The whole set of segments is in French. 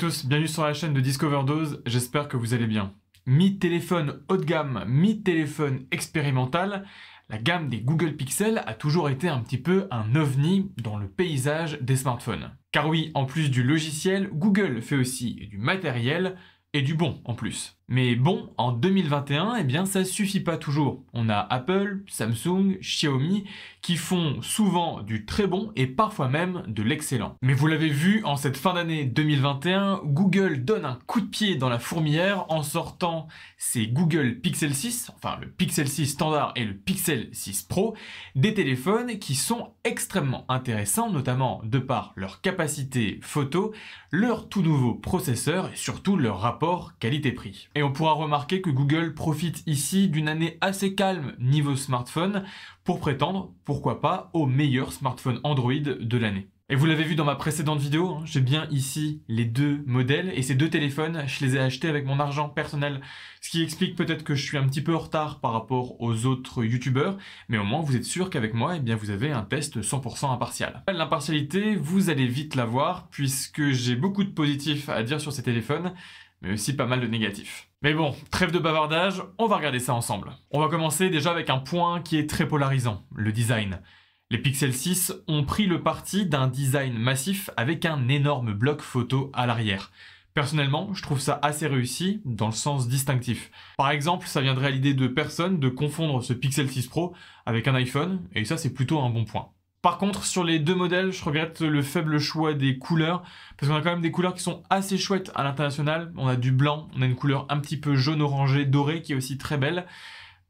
tous, bienvenue sur la chaîne de Discover Dose, j'espère que vous allez bien. Mi-téléphone haut de gamme, mi-téléphone expérimental, la gamme des Google Pixel a toujours été un petit peu un ovni dans le paysage des smartphones. Car oui, en plus du logiciel, Google fait aussi du matériel et du bon en plus. Mais bon, en 2021, eh bien ça suffit pas toujours. On a Apple, Samsung, Xiaomi qui font souvent du très bon et parfois même de l'excellent. Mais vous l'avez vu, en cette fin d'année 2021, Google donne un coup de pied dans la fourmilière en sortant ses Google Pixel 6, enfin le Pixel 6 standard et le Pixel 6 Pro, des téléphones qui sont extrêmement intéressants, notamment de par leur capacité photo, leur tout nouveau processeur et surtout leur rapport qualité-prix. Et on pourra remarquer que Google profite ici d'une année assez calme niveau smartphone pour prétendre, pourquoi pas, au meilleur smartphone Android de l'année. Et vous l'avez vu dans ma précédente vidéo, hein, j'ai bien ici les deux modèles et ces deux téléphones, je les ai achetés avec mon argent personnel, ce qui explique peut-être que je suis un petit peu en retard par rapport aux autres youtubeurs, mais au moins vous êtes sûr qu'avec moi, eh bien vous avez un test 100% impartial. L'impartialité, vous allez vite la voir puisque j'ai beaucoup de positifs à dire sur ces téléphones, mais aussi pas mal de négatifs. Mais bon, trêve de bavardage, on va regarder ça ensemble. On va commencer déjà avec un point qui est très polarisant, le design. Les Pixel 6 ont pris le parti d'un design massif avec un énorme bloc photo à l'arrière. Personnellement, je trouve ça assez réussi dans le sens distinctif. Par exemple, ça viendrait à l'idée de personne de confondre ce Pixel 6 Pro avec un iPhone, et ça c'est plutôt un bon point. Par contre, sur les deux modèles, je regrette le faible choix des couleurs, parce qu'on a quand même des couleurs qui sont assez chouettes à l'international. On a du blanc, on a une couleur un petit peu jaune-orangé doré qui est aussi très belle.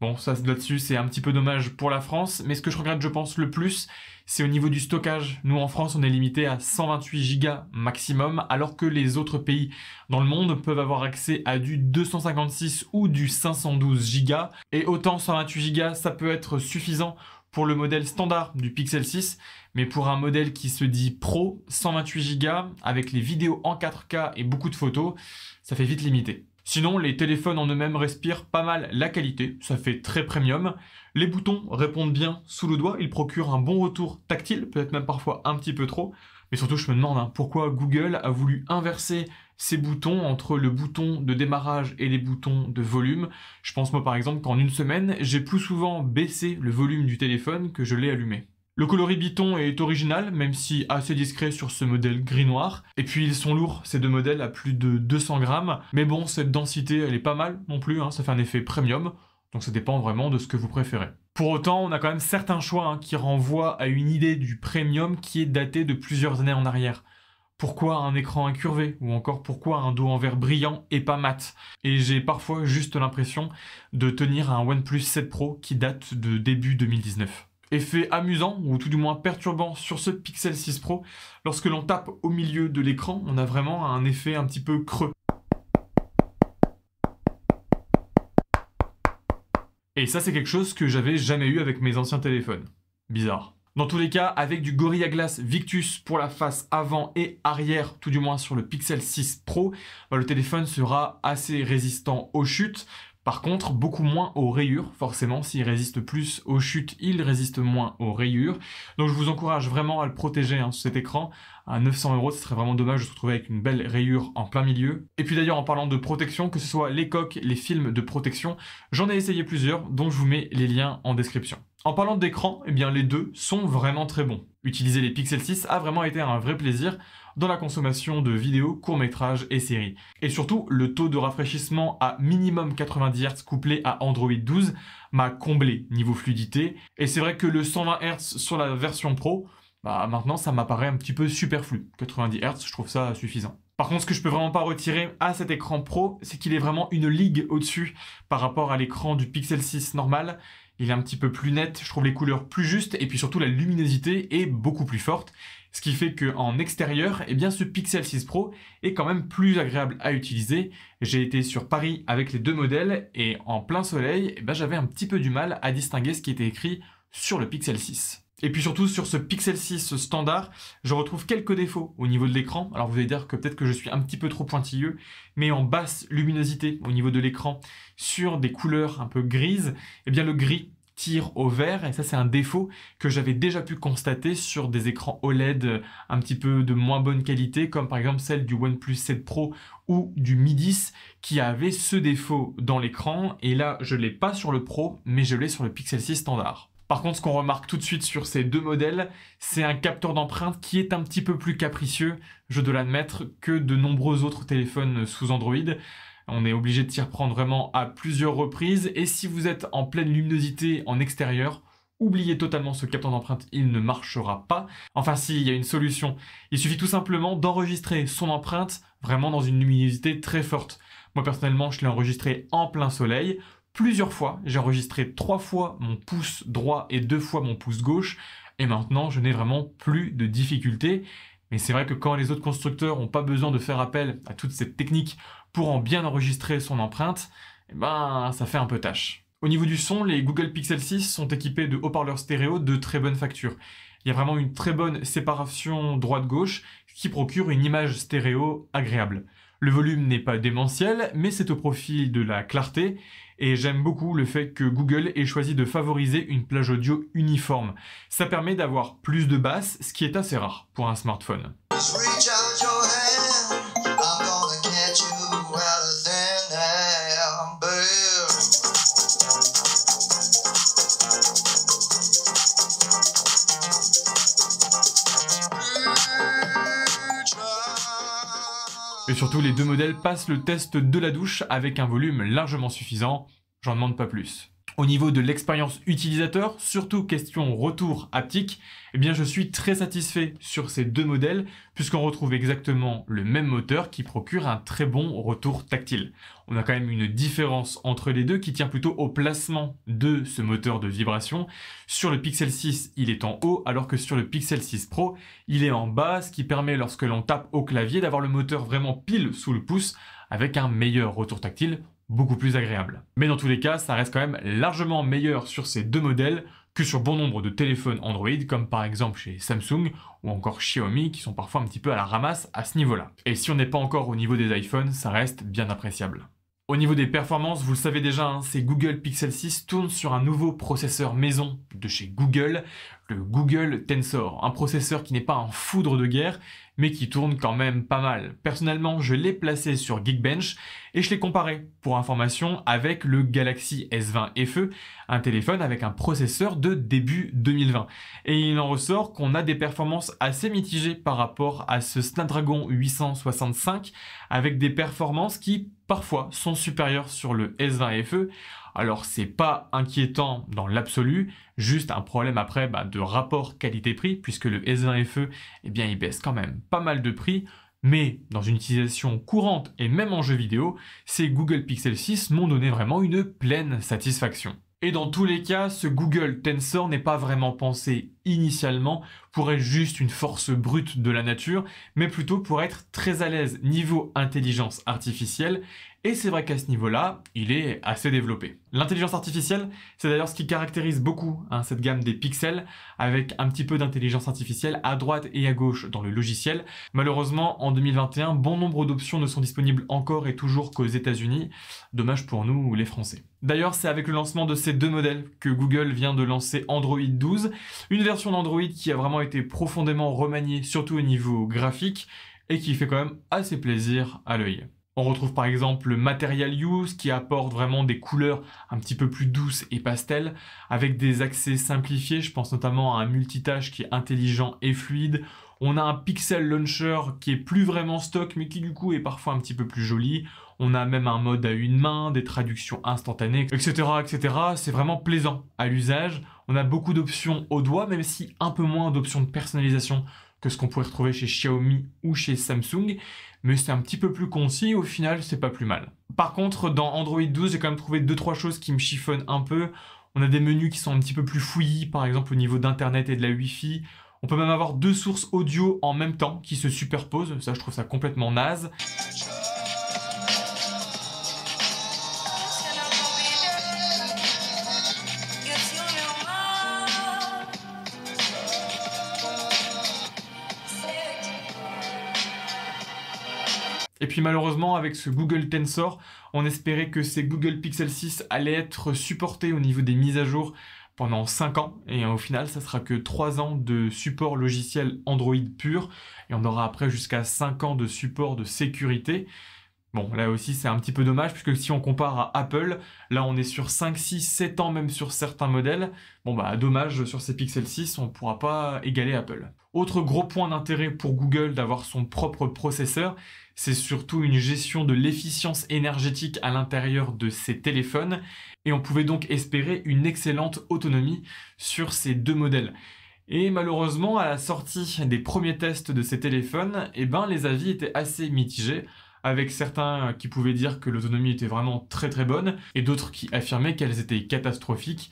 Bon, ça là-dessus, c'est un petit peu dommage pour la France, mais ce que je regrette, je pense, le plus, c'est au niveau du stockage. Nous, en France, on est limité à 128 go maximum, alors que les autres pays dans le monde peuvent avoir accès à du 256 ou du 512 go Et autant 128 go ça peut être suffisant pour le modèle standard du Pixel 6, mais pour un modèle qui se dit Pro, 128 Go, avec les vidéos en 4K et beaucoup de photos, ça fait vite limité. Sinon, les téléphones en eux-mêmes respirent pas mal la qualité, ça fait très premium. Les boutons répondent bien sous le doigt, ils procurent un bon retour tactile, peut-être même parfois un petit peu trop. Mais surtout, je me demande hein, pourquoi Google a voulu inverser ces boutons entre le bouton de démarrage et les boutons de volume. Je pense moi par exemple qu'en une semaine, j'ai plus souvent baissé le volume du téléphone que je l'ai allumé. Le coloris biton est original, même si assez discret sur ce modèle gris-noir. Et puis ils sont lourds, ces deux modèles à plus de 200 grammes. Mais bon, cette densité, elle est pas mal non plus, hein. ça fait un effet premium. Donc ça dépend vraiment de ce que vous préférez. Pour autant, on a quand même certains choix hein, qui renvoient à une idée du premium qui est datée de plusieurs années en arrière pourquoi un écran incurvé ou encore pourquoi un dos en verre brillant et pas mat. Et j'ai parfois juste l'impression de tenir un OnePlus 7 Pro qui date de début 2019. Effet amusant ou tout du moins perturbant sur ce Pixel 6 Pro, lorsque l'on tape au milieu de l'écran, on a vraiment un effet un petit peu creux. Et ça c'est quelque chose que j'avais jamais eu avec mes anciens téléphones. Bizarre. Dans tous les cas, avec du Gorilla Glass Victus pour la face avant et arrière, tout du moins sur le Pixel 6 Pro, bah, le téléphone sera assez résistant aux chutes. Par contre, beaucoup moins aux rayures. Forcément, s'il résiste plus aux chutes, il résiste moins aux rayures. Donc je vous encourage vraiment à le protéger, hein, sur cet écran. À 900 euros, ce serait vraiment dommage de se retrouver avec une belle rayure en plein milieu. Et puis d'ailleurs, en parlant de protection, que ce soit les coques, les films de protection, j'en ai essayé plusieurs, dont je vous mets les liens en description. En parlant d'écran, eh bien les deux sont vraiment très bons. Utiliser les Pixel 6 a vraiment été un vrai plaisir dans la consommation de vidéos, courts-métrages et séries. Et surtout, le taux de rafraîchissement à minimum 90 Hz couplé à Android 12 m'a comblé niveau fluidité. Et c'est vrai que le 120 Hz sur la version Pro, bah maintenant ça m'apparaît un petit peu superflu. 90 Hz, je trouve ça suffisant. Par contre, ce que je peux vraiment pas retirer à cet écran Pro, c'est qu'il est vraiment une ligue au-dessus par rapport à l'écran du Pixel 6 normal il est un petit peu plus net, je trouve les couleurs plus justes, et puis surtout la luminosité est beaucoup plus forte, ce qui fait qu'en extérieur, eh bien ce Pixel 6 Pro est quand même plus agréable à utiliser. J'ai été sur Paris avec les deux modèles, et en plein soleil, eh ben, j'avais un petit peu du mal à distinguer ce qui était écrit sur le Pixel 6. Et puis surtout, sur ce Pixel 6 standard, je retrouve quelques défauts au niveau de l'écran. Alors vous allez dire que peut-être que je suis un petit peu trop pointilleux, mais en basse luminosité au niveau de l'écran, sur des couleurs un peu grises, et eh bien le gris tire au vert, et ça c'est un défaut que j'avais déjà pu constater sur des écrans OLED un petit peu de moins bonne qualité, comme par exemple celle du OnePlus 7 Pro ou du Mi 10, qui avait ce défaut dans l'écran, et là je l'ai pas sur le Pro, mais je l'ai sur le Pixel 6 standard. Par contre, ce qu'on remarque tout de suite sur ces deux modèles, c'est un capteur d'empreinte qui est un petit peu plus capricieux, je dois l'admettre, que de nombreux autres téléphones sous Android. On est obligé de s'y reprendre vraiment à plusieurs reprises, et si vous êtes en pleine luminosité en extérieur, oubliez totalement ce capteur d'empreinte, il ne marchera pas. Enfin s'il y a une solution. Il suffit tout simplement d'enregistrer son empreinte vraiment dans une luminosité très forte. Moi personnellement, je l'ai enregistré en plein soleil plusieurs fois. J'ai enregistré trois fois mon pouce droit et deux fois mon pouce gauche. Et maintenant, je n'ai vraiment plus de difficultés. Mais c'est vrai que quand les autres constructeurs n'ont pas besoin de faire appel à toute cette technique pour en bien enregistrer son empreinte, eh ben, ça fait un peu tâche. Au niveau du son, les Google Pixel 6 sont équipés de haut-parleurs stéréo de très bonne facture. Il y a vraiment une très bonne séparation droite-gauche qui procure une image stéréo agréable. Le volume n'est pas démentiel, mais c'est au profit de la clarté, et j'aime beaucoup le fait que Google ait choisi de favoriser une plage audio uniforme. Ça permet d'avoir plus de basses, ce qui est assez rare pour un smartphone. Et surtout, les deux modèles passent le test de la douche avec un volume largement suffisant, j'en demande pas plus. Au niveau de l'expérience utilisateur, surtout question retour haptique, eh bien je suis très satisfait sur ces deux modèles puisqu'on retrouve exactement le même moteur qui procure un très bon retour tactile. On a quand même une différence entre les deux qui tient plutôt au placement de ce moteur de vibration. Sur le Pixel 6, il est en haut alors que sur le Pixel 6 Pro, il est en bas, ce qui permet lorsque l'on tape au clavier d'avoir le moteur vraiment pile sous le pouce avec un meilleur retour tactile beaucoup plus agréable. Mais dans tous les cas, ça reste quand même largement meilleur sur ces deux modèles que sur bon nombre de téléphones Android, comme par exemple chez Samsung ou encore Xiaomi, qui sont parfois un petit peu à la ramasse à ce niveau-là. Et si on n'est pas encore au niveau des iPhones, ça reste bien appréciable. Au niveau des performances, vous le savez déjà, hein, ces Google Pixel 6 tournent sur un nouveau processeur maison de chez Google, le Google Tensor, un processeur qui n'est pas un foudre de guerre, mais qui tourne quand même pas mal. Personnellement, je l'ai placé sur Geekbench et je l'ai comparé, pour information, avec le Galaxy S20 FE, un téléphone avec un processeur de début 2020. Et il en ressort qu'on a des performances assez mitigées par rapport à ce Snapdragon 865, avec des performances qui parfois sont supérieures sur le S20 FE, alors c'est pas inquiétant dans l'absolu, juste un problème après bah, de rapport qualité-prix, puisque le s 1 FE, eh bien il baisse quand même pas mal de prix, mais dans une utilisation courante et même en jeu vidéo, ces Google Pixel 6 m'ont donné vraiment une pleine satisfaction. Et dans tous les cas, ce Google Tensor n'est pas vraiment pensé initialement pour être juste une force brute de la nature, mais plutôt pour être très à l'aise niveau intelligence artificielle, et c'est vrai qu'à ce niveau-là, il est assez développé. L'intelligence artificielle, c'est d'ailleurs ce qui caractérise beaucoup hein, cette gamme des pixels, avec un petit peu d'intelligence artificielle à droite et à gauche dans le logiciel. Malheureusement, en 2021, bon nombre d'options ne sont disponibles encore et toujours qu'aux États-Unis. Dommage pour nous, les Français. D'ailleurs, c'est avec le lancement de ces deux modèles que Google vient de lancer Android 12, une d'Android qui a vraiment été profondément remanié surtout au niveau graphique, et qui fait quand même assez plaisir à l'œil. On retrouve par exemple le Material Use qui apporte vraiment des couleurs un petit peu plus douces et pastel avec des accès simplifiés. Je pense notamment à un multitâche qui est intelligent et fluide. On a un Pixel Launcher qui est plus vraiment stock mais qui du coup est parfois un petit peu plus joli. On a même un mode à une main, des traductions instantanées, etc. etc. C'est vraiment plaisant à l'usage. On a beaucoup d'options au doigt, même si un peu moins d'options de personnalisation que ce qu'on pourrait retrouver chez Xiaomi ou chez Samsung, mais c'est un petit peu plus concis, au final c'est pas plus mal. Par contre, dans Android 12, j'ai quand même trouvé 2-3 choses qui me chiffonnent un peu. On a des menus qui sont un petit peu plus fouillis, par exemple au niveau d'Internet et de la Wi-Fi. On peut même avoir deux sources audio en même temps qui se superposent, ça je trouve ça complètement naze. puis malheureusement, avec ce Google Tensor, on espérait que ces Google Pixel 6 allaient être supportés au niveau des mises à jour pendant 5 ans et au final ça sera que 3 ans de support logiciel Android pur et on aura après jusqu'à 5 ans de support de sécurité. Bon, là aussi c'est un petit peu dommage puisque si on compare à Apple, là on est sur 5, 6, 7 ans même sur certains modèles. Bon bah dommage sur ces Pixel 6, on ne pourra pas égaler Apple. Autre gros point d'intérêt pour Google d'avoir son propre processeur, c'est surtout une gestion de l'efficience énergétique à l'intérieur de ces téléphones, et on pouvait donc espérer une excellente autonomie sur ces deux modèles. Et malheureusement, à la sortie des premiers tests de ces téléphones, eh ben, les avis étaient assez mitigés, avec certains qui pouvaient dire que l'autonomie était vraiment très très bonne, et d'autres qui affirmaient qu'elles étaient catastrophiques,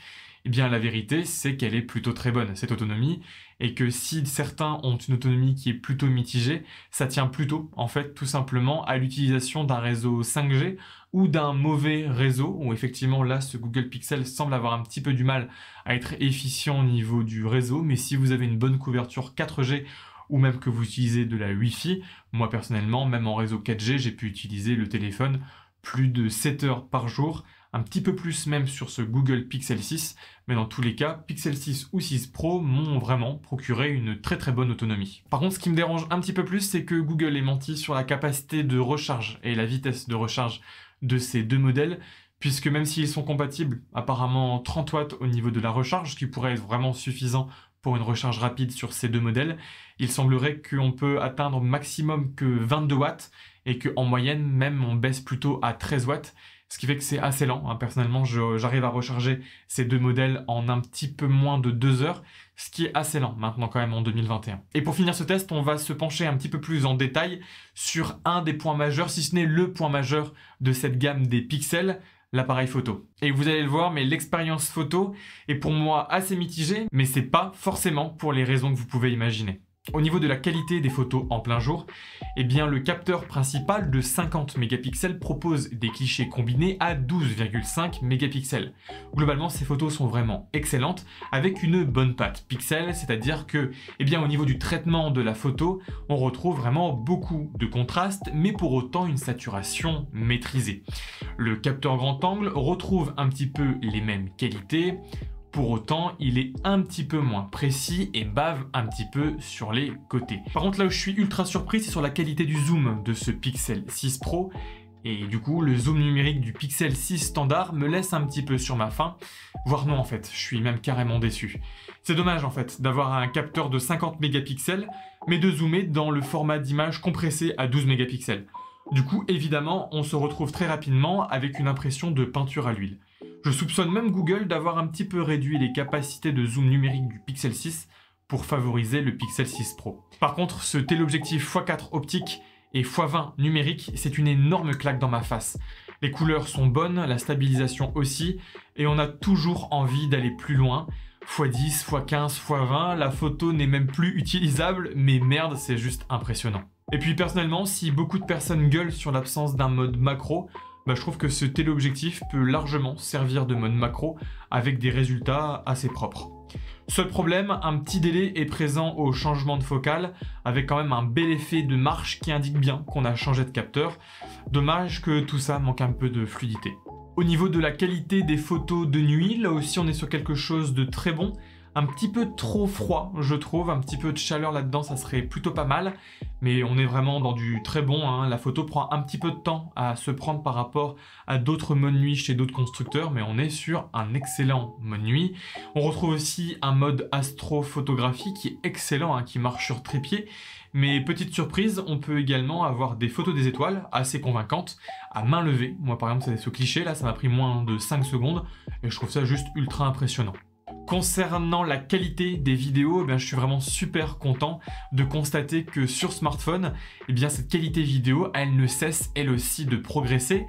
eh bien la vérité c'est qu'elle est plutôt très bonne, cette autonomie, et que si certains ont une autonomie qui est plutôt mitigée, ça tient plutôt en fait tout simplement à l'utilisation d'un réseau 5G ou d'un mauvais réseau, où effectivement là ce Google Pixel semble avoir un petit peu du mal à être efficient au niveau du réseau, mais si vous avez une bonne couverture 4G ou même que vous utilisez de la Wi-Fi. Moi personnellement, même en réseau 4G, j'ai pu utiliser le téléphone plus de 7 heures par jour un petit peu plus même sur ce Google Pixel 6, mais dans tous les cas, Pixel 6 ou 6 Pro m'ont vraiment procuré une très très bonne autonomie. Par contre, ce qui me dérange un petit peu plus, c'est que Google est menti sur la capacité de recharge et la vitesse de recharge de ces deux modèles, puisque même s'ils sont compatibles, apparemment 30 watts au niveau de la recharge, ce qui pourrait être vraiment suffisant pour une recharge rapide sur ces deux modèles, il semblerait qu'on peut atteindre maximum que 22 watts et qu'en moyenne même on baisse plutôt à 13 watts ce qui fait que c'est assez lent. Hein. Personnellement, j'arrive à recharger ces deux modèles en un petit peu moins de deux heures, ce qui est assez lent maintenant quand même en 2021. Et pour finir ce test, on va se pencher un petit peu plus en détail sur un des points majeurs, si ce n'est le point majeur de cette gamme des pixels, l'appareil photo. Et vous allez le voir, mais l'expérience photo est pour moi assez mitigée, mais c'est pas forcément pour les raisons que vous pouvez imaginer. Au niveau de la qualité des photos en plein jour, eh bien le capteur principal de 50 mégapixels propose des clichés combinés à 12,5 mégapixels. Globalement, ces photos sont vraiment excellentes avec une bonne patte pixel, c'est-à-dire que eh bien au niveau du traitement de la photo, on retrouve vraiment beaucoup de contraste mais pour autant une saturation maîtrisée. Le capteur grand angle retrouve un petit peu les mêmes qualités pour autant, il est un petit peu moins précis et bave un petit peu sur les côtés. Par contre, là où je suis ultra surpris, c'est sur la qualité du zoom de ce Pixel 6 Pro. Et du coup, le zoom numérique du Pixel 6 standard me laisse un petit peu sur ma faim, voire non en fait, je suis même carrément déçu. C'est dommage en fait d'avoir un capteur de 50 mégapixels, mais de zoomer dans le format d'image compressé à 12 mégapixels. Du coup, évidemment, on se retrouve très rapidement avec une impression de peinture à l'huile. Je soupçonne même Google d'avoir un petit peu réduit les capacités de zoom numérique du Pixel 6 pour favoriser le Pixel 6 Pro. Par contre, ce téléobjectif x4 optique et x20 numérique, c'est une énorme claque dans ma face. Les couleurs sont bonnes, la stabilisation aussi, et on a toujours envie d'aller plus loin. x10, x15, x20, la photo n'est même plus utilisable, mais merde, c'est juste impressionnant. Et puis personnellement, si beaucoup de personnes gueulent sur l'absence d'un mode macro, bah, je trouve que ce téléobjectif peut largement servir de mode macro avec des résultats assez propres. Seul problème, un petit délai est présent au changement de focale avec quand même un bel effet de marche qui indique bien qu'on a changé de capteur. Dommage que tout ça manque un peu de fluidité. Au niveau de la qualité des photos de nuit, là aussi on est sur quelque chose de très bon un petit peu trop froid, je trouve. Un petit peu de chaleur là-dedans, ça serait plutôt pas mal. Mais on est vraiment dans du très bon. Hein. La photo prend un petit peu de temps à se prendre par rapport à d'autres modes nuit chez d'autres constructeurs, mais on est sur un excellent mode nuit. On retrouve aussi un mode astrophotographie qui est excellent, hein, qui marche sur trépied. Mais petite surprise, on peut également avoir des photos des étoiles assez convaincantes à main levée. Moi par exemple, c'est ce cliché là, ça m'a pris moins de 5 secondes et je trouve ça juste ultra impressionnant. Concernant la qualité des vidéos, eh je suis vraiment super content de constater que sur smartphone, eh bien, cette qualité vidéo, elle ne cesse elle aussi de progresser.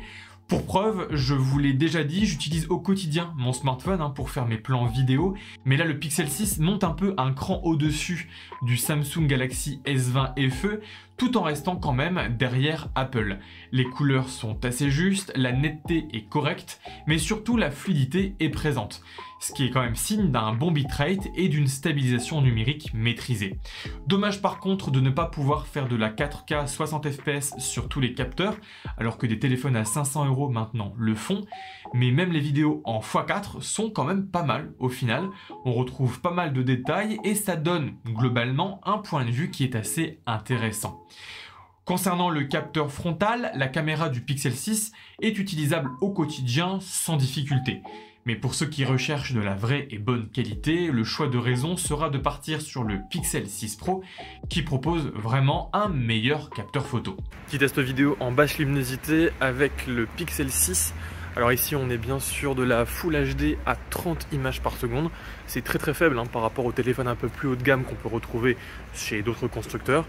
Pour preuve, je vous l'ai déjà dit, j'utilise au quotidien mon smartphone hein, pour faire mes plans vidéo, mais là le Pixel 6 monte un peu un cran au-dessus du Samsung Galaxy S20 FE, tout en restant quand même derrière Apple. Les couleurs sont assez justes, la netteté est correcte, mais surtout la fluidité est présente, ce qui est quand même signe d'un bon bitrate et d'une stabilisation numérique maîtrisée. Dommage par contre de ne pas pouvoir faire de la 4K 60 fps sur tous les capteurs, alors que des téléphones à 500 euros maintenant le font, mais même les vidéos en x4 sont quand même pas mal au final, on retrouve pas mal de détails et ça donne globalement un point de vue qui est assez intéressant. Concernant le capteur frontal, la caméra du Pixel 6 est utilisable au quotidien sans difficulté. Mais pour ceux qui recherchent de la vraie et bonne qualité, le choix de raison sera de partir sur le Pixel 6 Pro qui propose vraiment un meilleur capteur photo. Petit test vidéo en basse luminosité avec le Pixel 6. Alors ici on est bien sûr de la Full HD à 30 images par seconde. C'est très très faible hein, par rapport au téléphone un peu plus haut de gamme qu'on peut retrouver chez d'autres constructeurs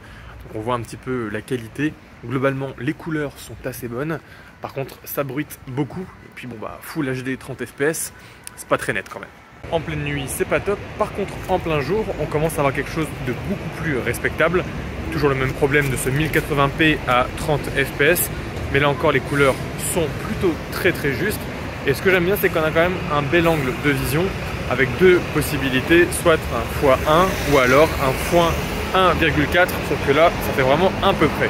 on voit un petit peu la qualité. Globalement, les couleurs sont assez bonnes. Par contre, ça bruite beaucoup. Et puis bon, bah, full HD 30 fps, c'est pas très net quand même. En pleine nuit, c'est pas top. Par contre, en plein jour, on commence à avoir quelque chose de beaucoup plus respectable. Toujours le même problème de ce 1080p à 30 fps. Mais là encore, les couleurs sont plutôt très très justes. Et ce que j'aime bien, c'est qu'on a quand même un bel angle de vision avec deux possibilités, soit un x1 ou alors un 1,4, sauf que là, ça fait vraiment un peu près.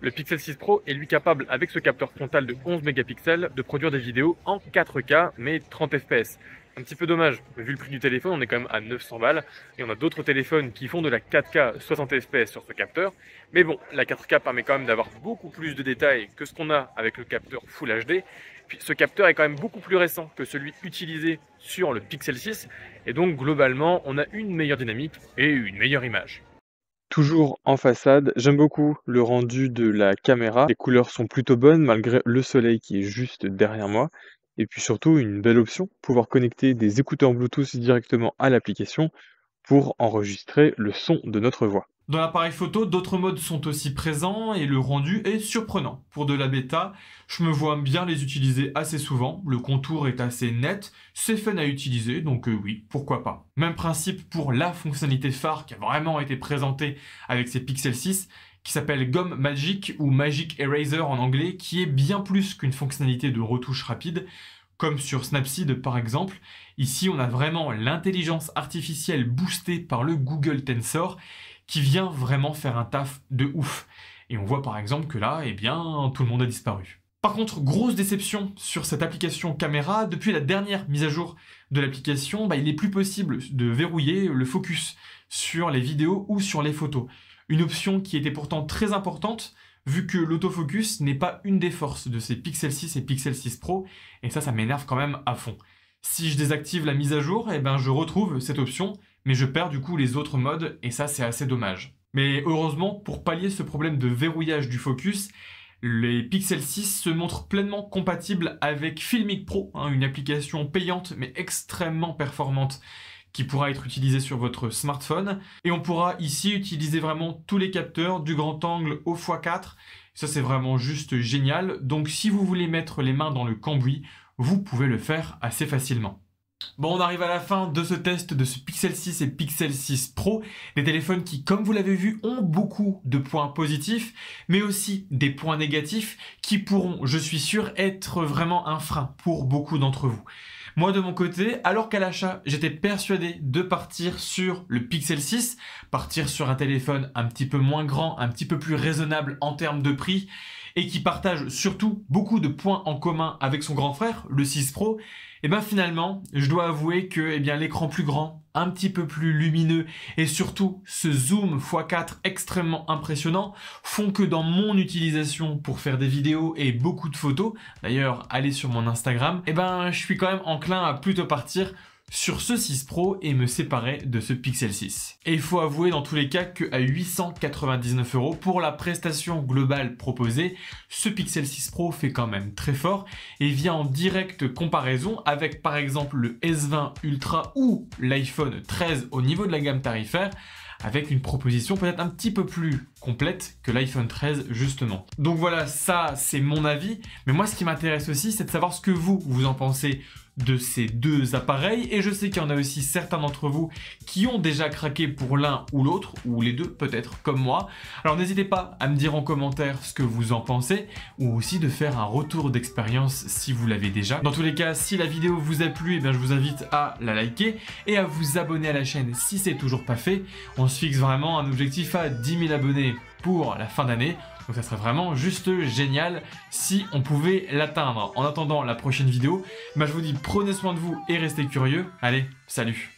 Le Pixel 6 Pro est lui capable, avec ce capteur frontal de 11 mégapixels, de produire des vidéos en 4K, mais 30 fps. Un petit peu dommage, vu le prix du téléphone, on est quand même à 900 balles, et on a d'autres téléphones qui font de la 4K 60 fps sur ce capteur. Mais bon, la 4K permet quand même d'avoir beaucoup plus de détails que ce qu'on a avec le capteur Full HD. Puis ce capteur est quand même beaucoup plus récent que celui utilisé sur le Pixel 6, et donc globalement, on a une meilleure dynamique et une meilleure image. Toujours en façade, j'aime beaucoup le rendu de la caméra. Les couleurs sont plutôt bonnes malgré le soleil qui est juste derrière moi. Et puis surtout, une belle option, pouvoir connecter des écouteurs Bluetooth directement à l'application pour enregistrer le son de notre voix. Dans l'appareil photo, d'autres modes sont aussi présents et le rendu est surprenant. Pour de la bêta, je me vois bien les utiliser assez souvent, le contour est assez net, c'est fun à utiliser, donc euh, oui, pourquoi pas. Même principe pour la fonctionnalité phare qui a vraiment été présentée avec ces Pixel 6, qui s'appelle Gomme Magic ou Magic Eraser en anglais, qui est bien plus qu'une fonctionnalité de retouche rapide, comme sur Snapseed par exemple. Ici, on a vraiment l'intelligence artificielle boostée par le Google Tensor qui vient vraiment faire un taf de ouf. Et on voit par exemple que là, eh bien, tout le monde a disparu. Par contre, grosse déception sur cette application caméra, depuis la dernière mise à jour de l'application, bah, il n'est plus possible de verrouiller le focus sur les vidéos ou sur les photos. Une option qui était pourtant très importante, vu que l'autofocus n'est pas une des forces de ces Pixel 6 et Pixel 6 Pro, et ça, ça m'énerve quand même à fond. Si je désactive la mise à jour, eh ben, je retrouve cette option mais je perds du coup les autres modes et ça c'est assez dommage. Mais heureusement, pour pallier ce problème de verrouillage du focus, les Pixel 6 se montrent pleinement compatibles avec Filmic Pro, hein, une application payante mais extrêmement performante qui pourra être utilisée sur votre smartphone. Et on pourra ici utiliser vraiment tous les capteurs du grand angle au x4. Ça c'est vraiment juste génial. Donc si vous voulez mettre les mains dans le cambouis, vous pouvez le faire assez facilement. Bon, on arrive à la fin de ce test de ce Pixel 6 et Pixel 6 Pro, des téléphones qui, comme vous l'avez vu, ont beaucoup de points positifs, mais aussi des points négatifs qui pourront, je suis sûr, être vraiment un frein pour beaucoup d'entre vous. Moi de mon côté, alors qu'à l'achat, j'étais persuadé de partir sur le Pixel 6, partir sur un téléphone un petit peu moins grand, un petit peu plus raisonnable en termes de prix, et qui partage surtout beaucoup de points en commun avec son grand frère, le 6 Pro, et eh bien finalement, je dois avouer que eh bien l'écran plus grand, un petit peu plus lumineux et surtout ce zoom x4 extrêmement impressionnant font que dans mon utilisation pour faire des vidéos et beaucoup de photos, d'ailleurs allez sur mon Instagram, et eh ben je suis quand même enclin à plutôt partir sur ce 6 Pro et me séparer de ce Pixel 6. Et il faut avouer dans tous les cas qu'à 899 euros pour la prestation globale proposée, ce Pixel 6 Pro fait quand même très fort et vient en directe comparaison avec par exemple le S20 Ultra ou l'iPhone 13 au niveau de la gamme tarifaire avec une proposition peut-être un petit peu plus complète que l'iPhone 13 justement. Donc voilà, ça c'est mon avis, mais moi ce qui m'intéresse aussi c'est de savoir ce que vous, vous en pensez de ces deux appareils et je sais qu'il y en a aussi certains d'entre vous qui ont déjà craqué pour l'un ou l'autre ou les deux peut-être comme moi. Alors n'hésitez pas à me dire en commentaire ce que vous en pensez ou aussi de faire un retour d'expérience si vous l'avez déjà. Dans tous les cas, si la vidéo vous a plu, et eh bien, je vous invite à la liker et à vous abonner à la chaîne si c'est toujours pas fait. On se fixe vraiment un objectif à 10 000 abonnés pour la fin d'année. Donc ça serait vraiment juste génial si on pouvait l'atteindre. En attendant la prochaine vidéo, bah, je vous dis prenez soin de vous et restez curieux. Allez, salut